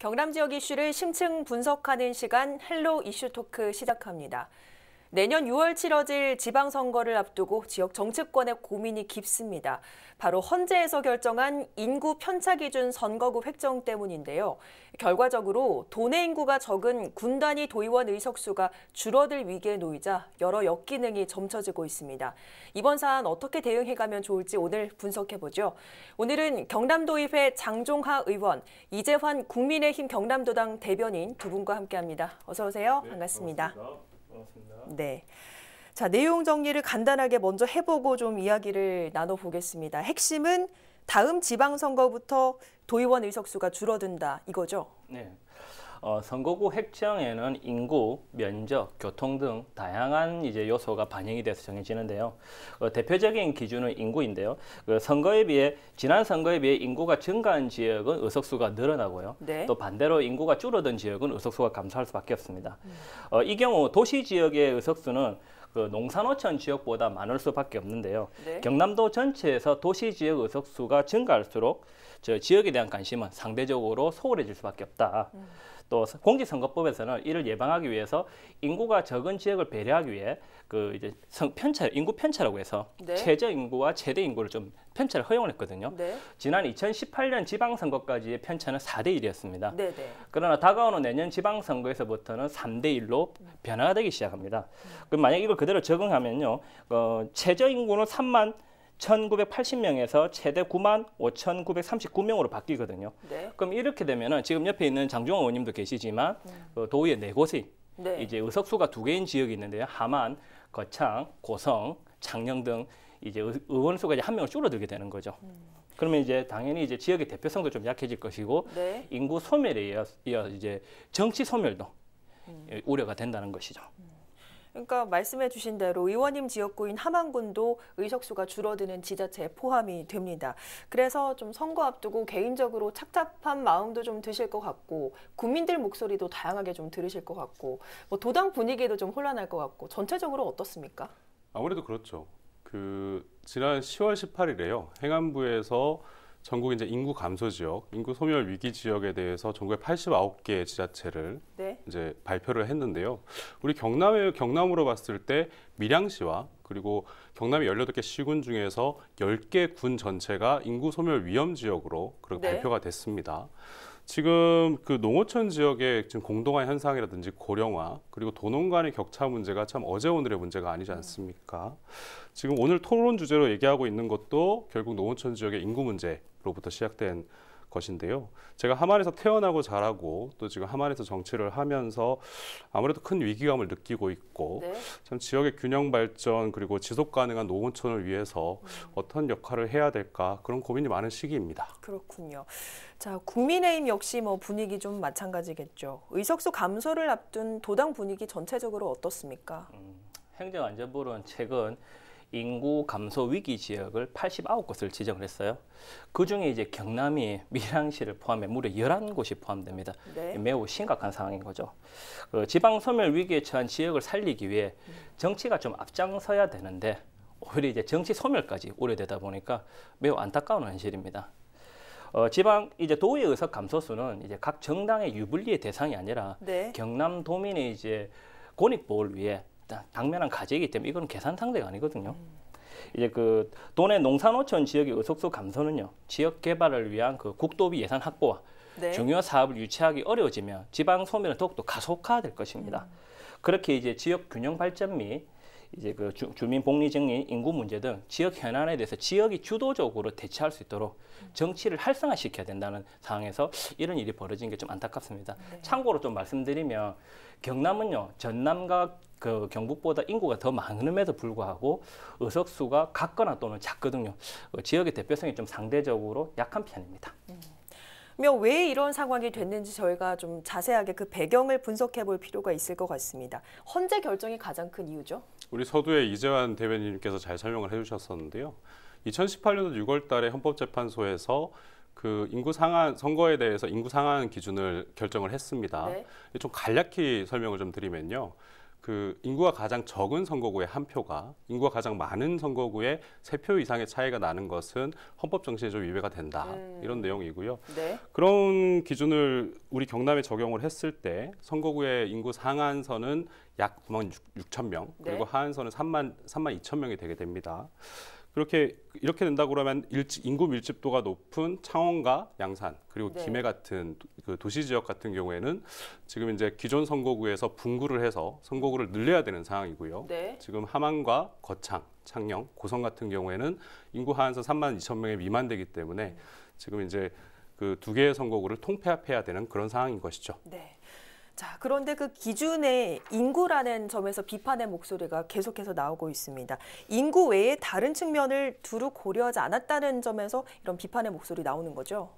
경남 지역 이슈를 심층 분석하는 시간 헬로 이슈 토크 시작합니다. 내년 6월 치러질 지방선거를 앞두고 지역 정치권의 고민이 깊습니다. 바로 헌재에서 결정한 인구 편차 기준 선거구 획정 때문인데요. 결과적으로 도내 인구가 적은 군단위 도의원 의석수가 줄어들 위기에 놓이자 여러 역기능이 점쳐지고 있습니다. 이번 사안 어떻게 대응해가면 좋을지 오늘 분석해보죠. 오늘은 경남도의회 장종하 의원, 이재환 국민의힘 경남도당 대변인 두 분과 함께합니다. 어서 오세요. 네, 반갑습니다. 반갑습니다. 고맙습니다. 네. 자, 내용 정리를 간단하게 먼저 해보고 좀 이야기를 나눠보겠습니다. 핵심은 다음 지방선거부터 도의원 의석수가 줄어든다 이거죠? 네. 어, 선거구 획정에는 인구, 면적, 교통 등 다양한 이제 요소가 반영이 돼서 정해지는데요. 어, 대표적인 기준은 인구인데요. 그 선거에 비해 지난 선거에 비해 인구가 증가한 지역은 의석수가 늘어나고요. 네. 또 반대로 인구가 줄어든 지역은 의석수가 감소할 수밖에 없습니다. 음. 어, 이 경우 도시 지역의 의석수는 그 농산어촌 지역보다 많을 수밖에 없는데요. 네. 경남도 전체에서 도시 지역 의석수가 증가할수록 저 지역에 대한 관심은 상대적으로 소홀해질 수밖에 없다. 음. 또 공직선거법에서는 이를 예방하기 위해서 인구가 적은 지역을 배려하기 위해 그 이제 성 편차 인구 편차라고 해서 네. 최저 인구와 최대 인구를 좀 편차를 허용을 했거든요. 네. 지난 2018년 지방선거까지의 편차는 4대 1이었습니다. 네, 그러나 다가오는 내년 지방선거에서부터는 3대 1로 변화되기 시작합니다. 음. 그럼 만약 이걸 그대로 적용하면요, 어, 최저 인구는 3만 1,980명에서 최대 9만 5,939명으로 바뀌거든요. 네. 그럼 이렇게 되면은 지금 옆에 있는 장종원 의원님도 계시지만 음. 그 도의회 네 곳이 네. 이제 의석수가 두 개인 지역이 있는데요. 하만, 거창, 고성, 장령 등 이제 의원 수가 이제 한 명을 줄어들게 되는 거죠. 음. 그러면 이제 당연히 이제 지역의 대표성도 좀 약해질 것이고 네. 인구 소멸에 이어, 이 이제 정치 소멸도 음. 우려가 된다는 것이죠. 음. 그러니까 말씀해 주신 대로 의원님 지역구인 함안군도 의석수가 줄어드는 지자체에 포함이 됩니다. 그래서 좀 선거 앞두고 개인적으로 착잡한 마음도 좀 드실 것 같고 국민들 목소리도 다양하게 좀 들으실 것 같고 뭐 도당 분위기도 좀 혼란할 것 같고 전체적으로 어떻습니까? 아무래도 그렇죠. 그 지난 10월 18일에요. 행안부에서 전국 이제 인구 감소 지역, 인구 소멸 위기 지역에 대해서 전국의 89개 지자체를 네. 이제 발표를 했는데요. 우리 경남을 경남으로 봤을 때 밀양시와 그리고 경남의 18개 시군 중에서 10개 군 전체가 인구 소멸 위험 지역으로 그렇게 네. 발표가 됐습니다. 지금 그 농어촌 지역의 지금 공동화 현상이라든지 고령화 그리고 도농 간의 격차 문제가 참 어제 오늘의 문제가 아니지 않습니까? 지금 오늘 토론 주제로 얘기하고 있는 것도 결국 농어촌 지역의 인구 문제로부터 시작된 것인데요. 제가 하만에서 태어나고 자라고 또 지금 하만에서 정치를 하면서 아무래도 큰 위기감을 느끼고 있고 네. 참 지역의 균형 발전 그리고 지속 가능한 농원촌을 위해서 음. 어떤 역할을 해야 될까 그런 고민이 많은 시기입니다. 그렇군요. 자, 국민의힘 역시 뭐 분위기 좀 마찬가지겠죠. 의석수 감소를 앞둔 도당 분위기 전체적으로 어떻습니까? 음, 행정안전부는 최근 인구 감소 위기 지역을 89곳을 지정을 했어요. 그중에 이제 경남이 밀양시를 포함해 무려 11곳이 포함됩니다. 네. 매우 심각한 상황인 거죠. 그 지방 소멸 위기에 처한 지역을 살리기 위해 정치가 좀 앞장서야 되는데 오히려 이제 정치 소멸까지 우려되다 보니까 매우 안타까운 현실입니다. 어, 지방 이제 도의 의석 감소수는 이제 각 정당의 유불리의 대상이 아니라 네. 경남 도민의 이제 권익 보호를 위해 당면한 과제이기 때문에 이건 계산 상대가 아니거든요. 음. 이제 그 도내 농산어촌 지역의 의석수 감소는요. 지역 개발을 위한 그 국도비 예산 확보와 네. 중요 사업을 유치하기 어려워지며 지방 소멸은 더욱더 가속화될 것입니다. 음. 그렇게 이제 지역 균형 발전 및 이제 그 주, 주민 복리 증인 인구 문제 등 지역 현안에 대해서 지역이 주도적으로 대처할 수 있도록 정치를 활성화시켜야 된다는 상황에서 이런 일이 벌어진 게 좀 안타깝습니다. 네. 참고로 좀 말씀드리면 경남은요 전남과 그 경북보다 인구가 더 많음에도 불구하고 의석수가 같거나 또는 작거든요. 어, 지역의 대표성이 좀 상대적으로 약한 편입니다. 음. 왜 이런 상황이 됐는지 저희가 좀 자세하게 그 배경을 분석해 볼 필요가 있을 것 같습니다. 헌재 결정이 가장 큰 이유죠. 우리 서두에 이재환 대변인께서잘 설명을 해주셨었는데요. 2018년 6월 달에 헌법재판소에서 그 인구 상한 선거에 대해서 인구 상한 기준을 결정을 했습니다. 네. 좀 간략히 설명을 좀 드리면요. 그 인구가 가장 적은 선거구의한 표가 인구가 가장 많은 선거구의세 표 이상의 차이가 나는 것은 헌법 정신에 좀 위배가 된다 음. 이런 내용이고요. 네. 그런 기준을 우리 경남에 적용을 했을 때 선거구의 인구 상한선은 약 9만 6천 명 네. 그리고 하한선은 3만 3만 2천 명이 되게 됩니다. 그렇게 이렇게 된다 그러면 일치, 인구 밀집도가 높은 창원과 양산 그리고 네. 김해 같은 그 도시 지역 같은 경우에는 지금 이제 기존 선거구에서 분구를 해서 선거구를 늘려야 되는 상황이고요. 네. 지금 함안과 거창, 창녕, 고성 같은 경우에는 인구 하한선 3만 2천 명에 미만되기 때문에 음. 지금 이제 그 두 개의 선거구를 통폐합해야 되는 그런 상황인 것이죠. 네. 자, 그런데 그 기준의 인구라는 점에서 비판의 목소리가 계속해서 나오고 있습니다. 인구 외에 다른 측면을 두루 고려하지 않았다는 점에서 이런 비판의 목소리 나오는 거죠.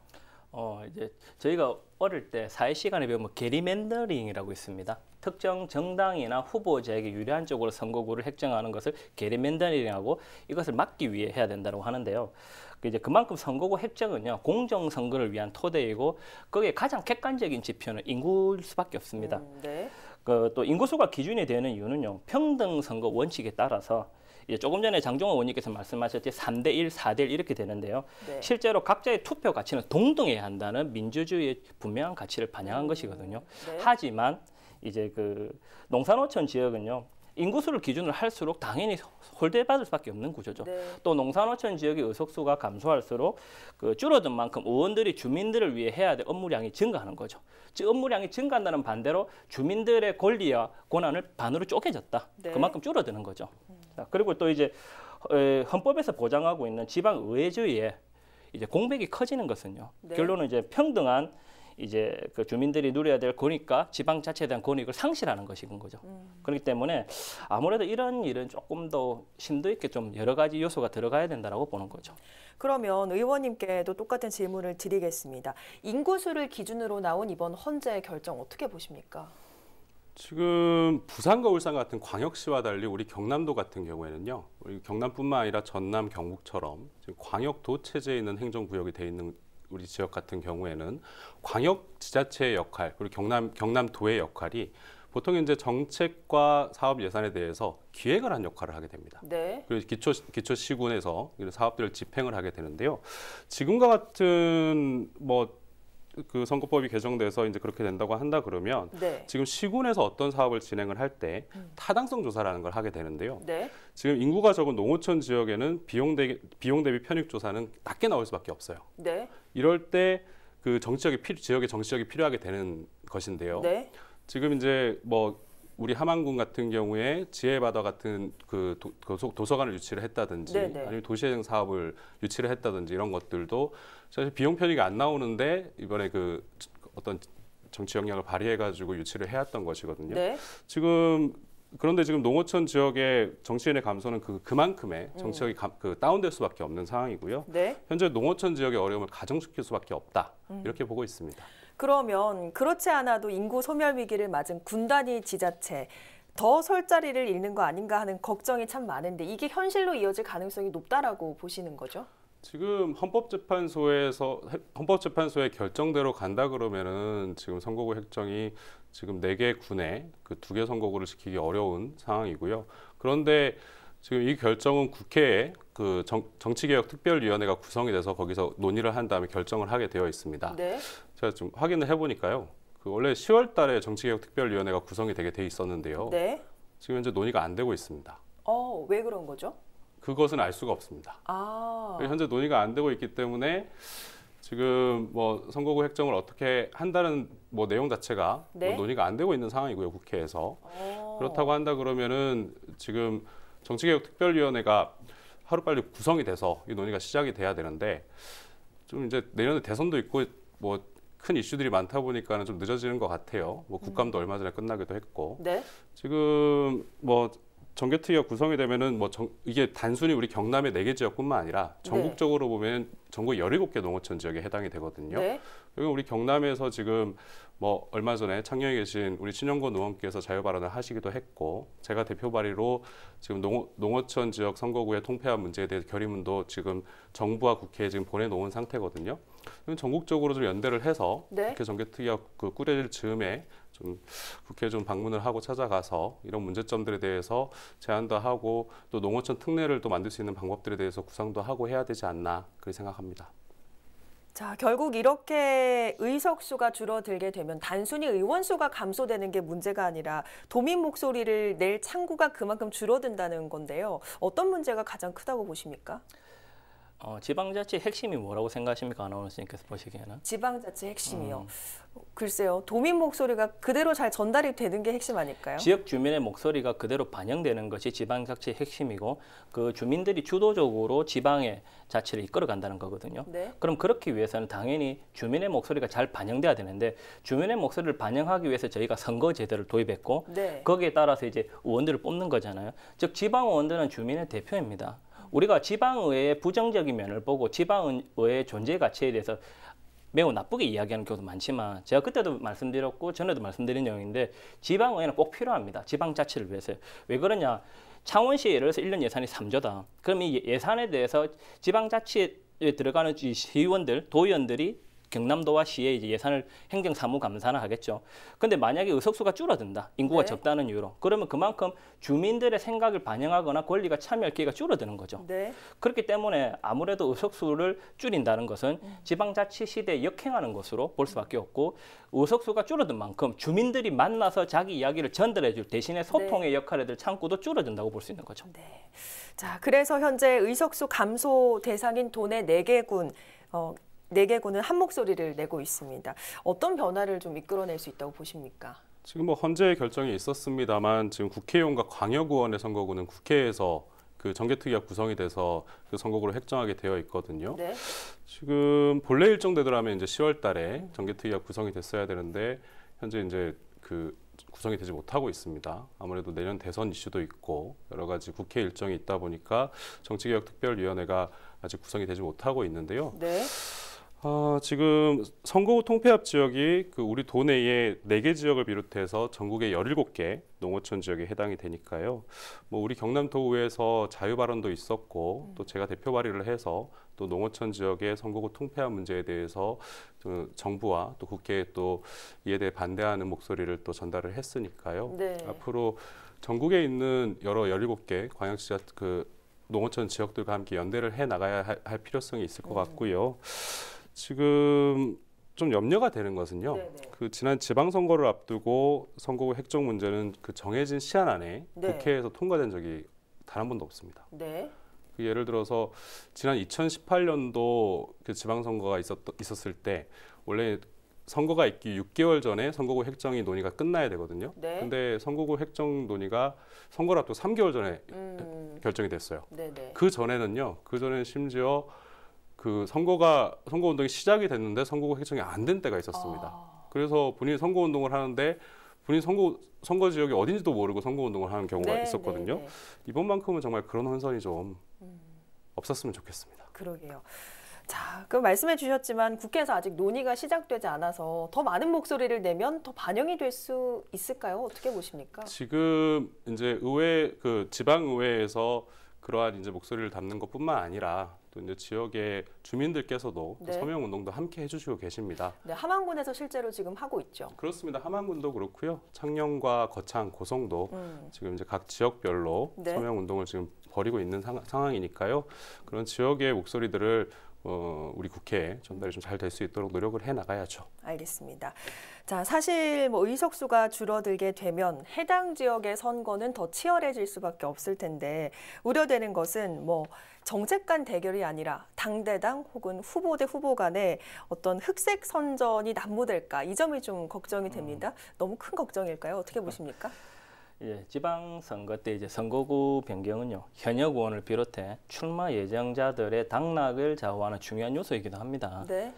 어, 이제 저희가 어릴 때 사회 시간에 배우면 뭐 게리맨더링이라고 있습니다. 특정 정당이나 후보자에게 유리한 쪽으로 선거구를 획정하는 것을 게리맨더링이라고 이것을 막기 위해 해야 된다고 하는데요. 그 이제 그만큼 선거구 획정은요 공정 선거를 위한 토대이고 거기에 가장 객관적인 지표는 인구일 수밖에 없습니다. 음, 네. 그또 인구수가 기준이 되는 이유는요 평등 선거 원칙에 따라서 이제 조금 전에 장종호 의원님께서 말씀하셨듯이 3대 1, 4대 1 이렇게 되는데요. 네. 실제로 각자의 투표 가치는 동등해야 한다는 민주주의의 분명한 가치를 반영한 음, 것이거든요. 네. 하지만 이제 그 농산어촌 지역은요. 인구수를 기준으로 할수록 당연히 홀대받을 수밖에 없는 구조죠. 네. 또 농산어촌 지역의 의석수가 감소할수록 그 줄어든 만큼 의원들이 주민들을 위해 해야 될 업무량이 증가하는 거죠. 즉 업무량이 증가한다는 반대로 주민들의 권리와 권한을 반으로 쪼개졌다. 네. 그만큼 줄어드는 거죠. 음. 자, 그리고 또 이제 어, 헌법에서 보장하고 있는 지방의회주의에 이제 공백이 커지는 것은요. 네. 결론은 이제 평등한 이제 그 주민들이 누려야 될 권익과 지방 자체에 대한 권익을 상실하는 것인 거죠. 음. 그렇기 때문에 아무래도 이런 일은 조금 더 심도 있게 좀 여러 가지 요소가 들어가야 된다고 보는 거죠. 그러면 의원님께도 똑같은 질문을 드리겠습니다. 인구수를 기준으로 나온 이번 헌재 결정 어떻게 보십니까? 지금 부산과 울산 같은 광역시와 달리 우리 경남도 같은 경우에는요. 우리 경남뿐만 아니라 전남, 경북처럼 광역도 체제에 있는 행정구역이 돼 있는 우리 지역 같은 경우에는 광역 지자체의 역할 그리고 경남 경남도의 역할이 보통 이제 정책과 사업 예산에 대해서 기획을 한 역할을 하게 됩니다. 네. 그리고 기초 기초 시군에서 이런 사업들을 집행을 하게 되는데요. 지금과 같은 뭐 그 선거법이 개정돼서 이제 그렇게 된다고 한다 그러면 네. 지금 시군에서 어떤 사업을 진행을 할때 음. 타당성 조사라는 걸 하게 되는데요. 네. 지금 인구가 적은 농어촌 지역에는 비용 대비 비용 대비 편익 조사는 낮게 나올 수밖에 없어요. 네. 이럴 때 그 정치적이 필, 지역의 정치적이 필요하게 되는 것인데요. 네. 지금 이제 뭐 우리 함안군 같은 경우에 지혜바다 같은 그 도, 서관을 유치를 했다든지 네네. 네. 아니면 도시재생 사업을 유치를 했다든지 이런 것들도 사실 비용 편익이 안 나오는데 이번에 그 어떤 정치 역량을 발휘해가지고 유치를 해왔던 것이거든요. 네. 지금 그런데 지금 농어촌 지역의 정치인의 감소는 그 그만큼의 음. 정치력이 감, 그 다운될 수밖에 없는 상황이고요. 네. 현재 농어촌 지역의 어려움을 가중시킬 수밖에 없다 음. 이렇게 보고 있습니다. 그러면 그렇지 않아도 인구 소멸 위기를 맞은 군단위 지자체 더 설 자리를 잃는 거 아닌가 하는 걱정이 참 많은데 이게 현실로 이어질 가능성이 높다라고 보시는 거죠? 지금 헌법재판소에서 헌법재판소의 결정대로 간다 그러면은 지금 선거구 획정이 지금 네 개 군에 그 두 개 선거구를 시키기 어려운 상황이고요. 그런데 지금 이 결정은 국회에 그 정, 정치개혁특별위원회가 구성이 돼서 거기서 논의를 한 다음에 결정을 하게 되어 있습니다. 네. 제가 좀 확인을 해보니까요. 그 원래 10월 달에 정치개혁특별위원회가 구성이 되게 돼 있었는데요. 네. 지금 현재 논의가 안 되고 있습니다. 어, 왜 그런 거죠? 그것은 알 수가 없습니다. 아. 현재 논의가 안 되고 있기 때문에 지금 뭐 선거구 획정을 어떻게 한다는 뭐 내용 자체가 뭐 네? 뭐 논의가 안 되고 있는 상황이고요 국회에서 오. 어. 그렇다고 한다 그러면은 지금 정치개혁특별위원회가 하루빨리 구성이 돼서 이 논의가 시작이 돼야 되는데 좀 이제 내년에 대선도 있고 뭐 큰 이슈들이 많다 보니까는 좀 늦어지는 것 같아요. 뭐 국감도 음. 얼마 전에 끝나기도 했고 네? 지금 뭐 정개특위가 구성이 되면은 뭐 정, 이게 단순히 우리 경남의 네 개 지역뿐만 아니라 네. 전국적으로 네. 보면 전국 열일곱 개 농어촌 지역에 해당이 되거든요. 네. 그리고 우리 경남에서 지금 뭐 얼마 전에 창녕에 계신 우리 신영권 의원께서 자유 발언을 하시기도 했고 제가 대표 발의로 지금 농어, 농어촌 지역 선거구의 통폐합 문제에 대해서 결의문도 지금 정부와 국회에 지금 보내놓은 상태거든요. 전국적으로 좀 연대를 해서 네. 국회 정개특위가 그 꾸려질 즈음에 좀 국회 좀 방문을 하고 찾아가서 이런 문제점들에 대해서 제안도 하고 또 농어촌 특례를 또 만들 수 있는 방법들에 대해서 구상도 하고 해야 되지 않나 그렇게 생각합니다. 자, 결국 이렇게 의석수가 줄어들게 되면 단순히 의원수가 감소되는 게 문제가 아니라 도민 목소리를 낼 창구가 그만큼 줄어든다는 건데요. 어떤 문제가 가장 크다고 보십니까? 어, 지방자치 핵심이 뭐라고 생각하십니까? 아나운서님께서 보시기에는. 지방자치 핵심이요. 음. 글쎄요. 도민 목소리가 그대로 잘 전달이 되는 게 핵심 아닐까요? 지역 주민의 목소리가 그대로 반영되는 것이 지방자치 핵심이고 그 주민들이 주도적으로 지방의 자치를 이끌어 간다는 거거든요. 네. 그럼 그렇게 위해서는 당연히 주민의 목소리가 잘 반영돼야 되는데 주민의 목소리를 반영하기 위해서 저희가 선거 제도를 도입했고 네. 거기에 따라서 이제 의원들을 뽑는 거잖아요. 즉 지방 의원들은 주민의 대표입니다. 우리가 지방의 부정적인 면을 보고 지방의 존재 가치에 대해서 매우 나쁘게 이야기하는 경우도 많지만 제가 그때도 말씀드렸고 전에도 말씀드린 내용인데 지방의회는 꼭 필요합니다. 지방자치를 위해서. 요왜 그러냐. 창원시에 예를 들어서 1년 예산이 3조다. 그럼 이 예산에 대해서 지방자치에 들어가는 시의원들, 도의원들이 경남도와 시에 이제 예산을 행정사무감사나 하겠죠. 근데 만약에 의석수가 줄어든다. 인구가 네. 적다는 이유로. 그러면 그만큼 주민들의 생각을 반영하거나 권리가 참여할 기회가 줄어드는 거죠. 네. 그렇기 때문에 아무래도 의석수를 줄인다는 것은 음. 지방자치 시대에 역행하는 것으로 볼 수밖에 없고 의석수가 줄어든 만큼 주민들이 만나서 자기 이야기를 전달해 줄 대신에 네. 소통의 네. 역할을 창구도 줄어든다고 볼 수 있는 거죠. 네. 자, 그래서 현재 의석수 감소 대상인 도내 4개 군 어, 네 개고는 한 목소리를 내고 있습니다. 어떤 변화를 좀 이끌어낼 수 있다고 보십니까? 지금 뭐 헌재 결정이 있었습니다만 지금 국회의원과 광역의원의 선거구는 국회에서 그 정개특위가 구성이 돼서 그 선거구를 획정하게 되어 있거든요. 네. 지금 본래 일정대로라면 이제 10월달에 정개특위가 구성이 됐어야 되는데 현재 이제 그 구성이 되지 못하고 있습니다. 아무래도 내년 대선 이슈도 있고 여러 가지 국회 일정이 있다 보니까 정치개혁특별위원회가 아직 구성이 되지 못하고 있는데요. 네. 어, 지금 선거구 통폐합 지역이 그 우리 도내의 네개 지역을 비롯해서 전국의 17개 농어촌 지역에 해당이 되니까요. 뭐 우리 경남도의회에서 자유 발언도 있었고 또 제가 대표 발의를 해서 또 농어촌 지역의 선거구 통폐합 문제에 대해서 그 정부와 또 국회에 또 이에 대해 반대하는 목소리를 또 전달을 했으니까요. 네. 앞으로 전국에 있는 여러 17개 광역시자 그 농어촌 지역들과 함께 연대를 해 나가야 할 필요성이 있을 것 네. 같고요. 음. 지금 좀 염려가 되는 것은요. 네네. 네. 그 지난 지방선거를 앞두고 선거구 획정 문제는 그 정해진 시한 안에 네. 국회에서 통과된 적이 단 한 번도 없습니다. 네. 그 예를 들어서 지난 2018년도 그 지방선거가 있었, 있었을 때 원래 선거가 있기 6개월 전에 선거구 획정이 논의가 끝나야 되거든요. 네. 근데 선거구 획정 논의가 선거를 앞두고 3개월 전에 음. 결정이 됐어요. 네네. 네. 그 전에는요. 그 전에는 심지어 그 선거가 선거 운동이 시작이 됐는데 선거구 획정이 안 된 때가 있었습니다. 아. 그래서 본인이 선거 운동을 하는데 본인 선거 선거 지역이 어딘지도 모르고 선거 운동을 하는 경우가 네, 있었거든요. 네, 네. 이번만큼은 정말 그런 헌선이좀 음. 없었으면 좋겠습니다. 그러게요. 자, 그럼 말씀해 주셨지만 국회에서 아직 논의가 시작되지 않아서 더 많은 목소리를 내면 더 반영이 될 수 있을까요? 어떻게 보십니까? 지금 이제 의회 그 지방 의회에서 그러한 이제 목소리를 담는 것뿐만 아니라 또 이제 지역의 주민들께서도 네. 서명 운동도 함께 해주시고 계십니다. 네, 함안군에서 실제로 지금 하고 있죠. 그렇습니다. 함안군도 그렇고요. 창녕과 거창, 고성도 음. 지금 이제 각 지역별로 네. 서명 운동을 지금 벌이고 있는 상, 상황이니까요. 그런 지역의 목소리들을 어, 우리 국회에 전달이 좀 잘 될 수 있도록 노력을 해 나가야죠. 알겠습니다. 자, 사실 뭐 의석수가 줄어들게 되면 해당 지역의 선거는 더 치열해질 수밖에 없을 텐데 우려되는 것은 뭐 정책 간 대결이 아니라 당대당 혹은 후보 대 후보 간의 어떤 흑색 선전이 난무될까 이 점이 좀 걱정이 됩니다. 음. 너무 큰 걱정일까요? 어떻게 보십니까? 예, 지방선거 때 이제 선거구 변경은요 현역 의원을 비롯해 출마 예정자들의 당락을 좌우하는 중요한 요소이기도 합니다. 네.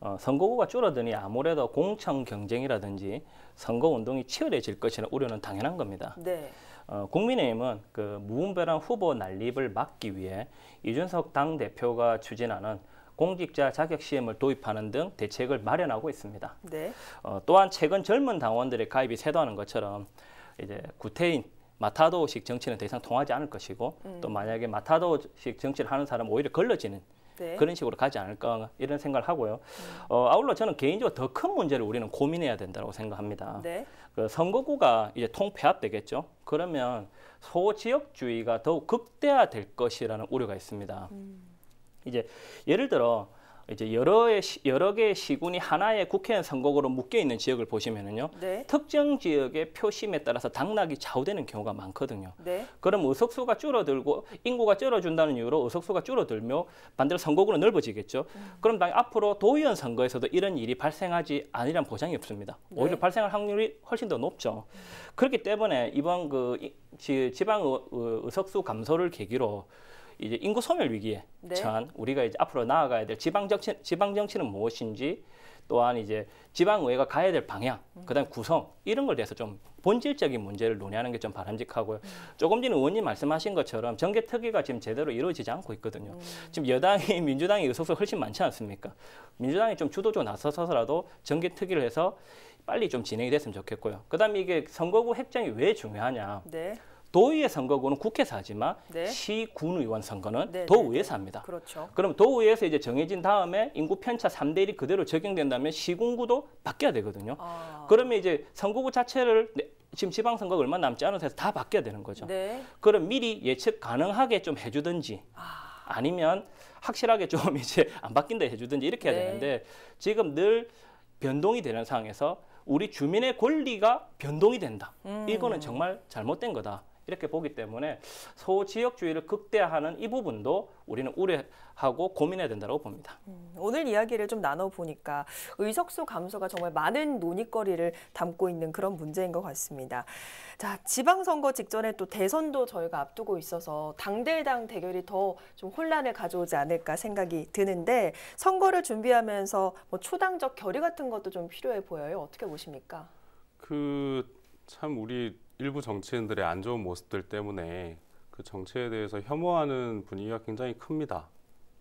어, 선거구가 줄어드니 아무래도 공천 경쟁이라든지 선거 운동이 치열해질 것이라는 우려는 당연한 겁니다. 네. 어, 국민의힘은 그 무분별한 후보 난립을 막기 위해 이준석 당 대표가 추진하는 공직자 자격 시험을 도입하는 등 대책을 마련하고 있습니다. 네. 어, 또한 최근 젊은 당원들의 가입이 쇄도하는 것처럼 이제 구태인 마타도식 정치는 더 이상 통하지 않을 것이고 음. 또 만약에 마타도식 정치를 하는 사람은 오히려 걸러지는 네. 그런 식으로 가지 않을까 이런 생각을 하고요. 음. 어, 아울러 저는 개인적으로 더 큰 문제를 우리는 고민해야 된다고 생각합니다. 네. 그 선거구가 이제 통폐합되겠죠. 그러면 소지역주의가 더욱 극대화될 것이라는 우려가 있습니다. 음. 이제 예를 들어 이제 여러의 여러 개의 시군이 하나의 국회의원 선거구로 묶여 있는 지역을 보시면은요. 네. 특정 지역의 표심에 따라서 당락이 좌우되는 경우가 많거든요. 네. 그럼 의석수가 줄어들고 인구가 줄어준다는 이유로 의석수가 줄어들며 반대로 선거구는 넓어지겠죠. 음. 그럼 당 앞으로 도의원 선거에서도 이런 일이 발생하지 않으란 보장이 없습니다. 네. 오히려 발생할 확률이 훨씬 더 높죠. 음. 그렇기 때문에 이번 그 지방 의석수 감소를 계기로 이제 인구 소멸 위기에 네. 우리가 이제 앞으로 나아가야 될 지방 정치 지방 정치는 무엇인지 또한 이제 지방의회가 가야 될 방향, 음. 그다음 구성 이런 걸 대해서 좀 본질적인 문제를 논의하는 게 좀 바람직하고요. 음. 조금 전에 의원님 말씀하신 것처럼 정계 특위가 지금 제대로 이루어지지 않고 있거든요. 음. 지금 여당이 민주당이 의석수가 훨씬 많지 않습니까? 민주당이 좀 주도적으로 나서서라도 정계 특위를 해서 빨리 좀 진행이 됐으면 좋겠고요. 그다음에 이게 선거구 획정이 왜 중요하냐? 네. 도의회 선거구는 국회에서 하지만 네. 시군 의원 선거는 네, 네, 네. 도의회에서 합니다. 그렇죠. 그럼 도의회에서 이제 정해진 다음에 인구 편차 3대 1이 그대로 적용된다면 시군구도 바뀌어야 되거든요. 아. 그러면 이제 선거구 자체를 네, 지금 지방선거가 얼마 남지 않은 데서 다 바뀌어야 되는 거죠. 네. 그럼 미리 예측 가능하게 좀 해주든지 아. 아니면 확실하게 좀 이제 안 바뀐다 해주든지 이렇게 해야 네. 되는데 지금 늘 변동이 되는 상황에서 우리 주민의 권리가 변동이 된다. 음. 이거는 정말 잘못된 거다. 이렇게 보기 때문에 소지역주의를 극대화하는 이 부분도 우리는 우려하고 고민해야 된다고 봅니다. 음, 오늘 이야기를 좀 나눠보니까 의석수 감소가 정말 많은 논의거리를 담고 있는 그런 문제인 것 같습니다. 자, 지방선거 직전에 또 대선도 저희가 앞두고 있어서 당대당 대결이 더 좀 혼란을 가져오지 않을까 생각이 드는데 선거를 준비하면서 뭐 초당적 결의 같은 것도 좀 필요해 보여요. 어떻게 보십니까? 그 참 우리 일부 정치인들의 안 좋은 모습들 때문에 그 정치에 대해서 혐오하는 분위기가 굉장히 큽니다.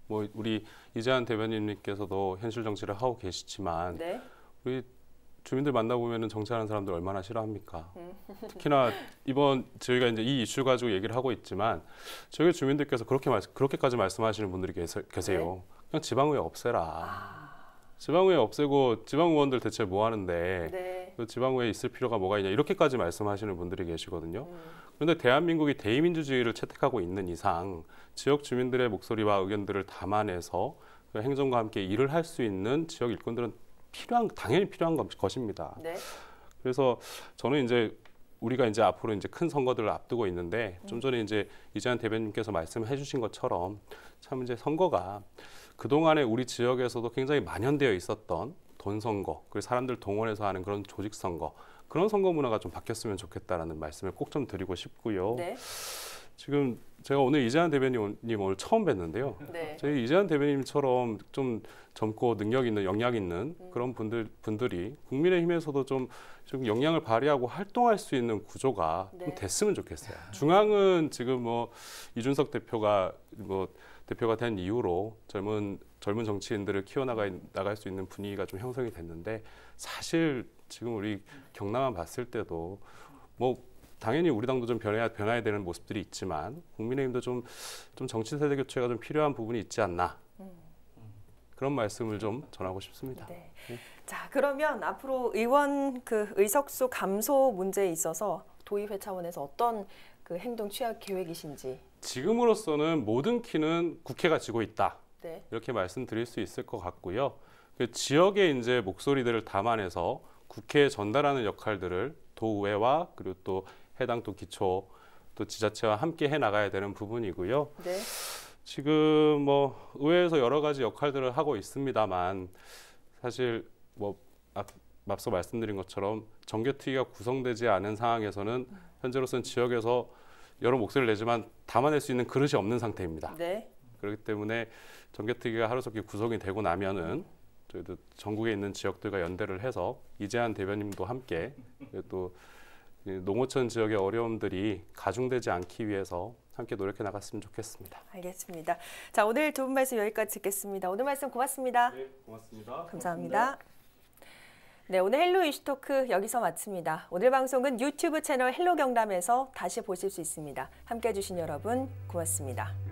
뭐 우리 이재한 대변인님께서도 현실 정치를 하고 계시지만 네? 우리 주민들 만나 보면은 정치하는 사람들 얼마나 싫어합니까? 음. 특히나 이번 저희가 이제 이 이슈 가지고 얘기를 하고 있지만 저희 주민들께서 그렇게 말, 그렇게까지 말씀하시는 분들이 계세, 계세요. 네? 그냥 지방의회 없애라. 아. 지방의회 없애고 지방 의원들 대체 뭐 하는데 네. 그 지방구에 있을 필요가 뭐가 있냐 이렇게까지 말씀하시는 분들이 계시거든요. 음. 그런데 대한민국이 대의민주주의를 채택하고 있는 이상 지역 주민들의 목소리와 의견들을 담아내서 그 행정과 함께 일을 할 수 있는 지역 일꾼들은 필요한 당연히 필요한 것입니다. 네. 그래서 저는 이제 우리가 이제 앞으로 이제 큰 선거들을 앞두고 있는데 좀 음. 전에 이제 이재한 대변인께서 말씀해 주신 것처럼 참 이제 선거가 그동안에 우리 지역에서도 굉장히 만연되어 있었던 돈 선거, 그리고 사람들 동원해서 하는 그런 조직 선거 그런 선거 문화가 좀 바뀌었으면 좋겠다라는 말씀을 꼭 좀 드리고 싶고요. 네. 지금 제가 오늘 이재한 대변인님 오늘 처음 뵀는데요. 네. 저희 이재한 대변인처럼 좀 젊고 능력 있는 영향 있는 음. 그런 분들 분들이 국민의힘에서도 좀, 좀 영향을 발휘하고 활동할 수 있는 구조가 네. 좀 됐으면 좋겠어요. 중앙은 지금 뭐 이준석 대표가 뭐 대표가 된 이후로 젊은 젊은 정치인들을 키워나갈 수 있는 분위기가 좀 형성이 됐는데 사실 지금 우리 경남만 봤을 때도 뭐 당연히 우리 당도 좀 변해야 변해야 되는 모습들이 있지만 국민의힘도 좀 좀 정치 세대 교체가 좀 필요한 부분이 있지 않나 그런 말씀을 좀 전하고 싶습니다. 네. 네. 자 그러면 앞으로 의원 그 의석수 감소 문제에 있어서 도의회 차원에서 어떤 그 행동 취약 계획이신지 지금으로서는 모든 키는 국회가 지고 있다. 네. 이렇게 말씀드릴 수 있을 것 같고요. 그 지역의 이제 목소리들을 담아내서 국회에 전달하는 역할들을 도의회와 그리고 또 해당 또 기초 또 지자체와 함께 해 나가야 되는 부분이고요. 네. 지금 뭐 의회에서 여러 가지 역할들을 하고 있습니다만 사실 뭐 앞서 말씀드린 것처럼 정개특위가 구성되지 않은 상황에서는 현재로서는 지역에서 여러 목소리를 내지만 담아낼 수 있는 그릇이 없는 상태입니다. 네. 그렇기 때문에 전개특위가 하루속히 구성이 되고 나면은 저희도 전국에 있는 지역들과 연대를 해서 이재한 대변님도 함께 또 농어촌 지역의 어려움들이 가중되지 않기 위해서 함께 노력해 나갔으면 좋겠습니다. 알겠습니다. 자 오늘 두 분 말씀 여기까지 듣겠습니다. 오늘 말씀 고맙습니다. 네, 고맙습니다. 감사합니다. 고맙습니다. 네, 오늘 헬로 이슈토크 여기서 마칩니다. 오늘 방송은 유튜브 채널 헬로 경남에서 다시 보실 수 있습니다. 함께 해주신 여러분 고맙습니다.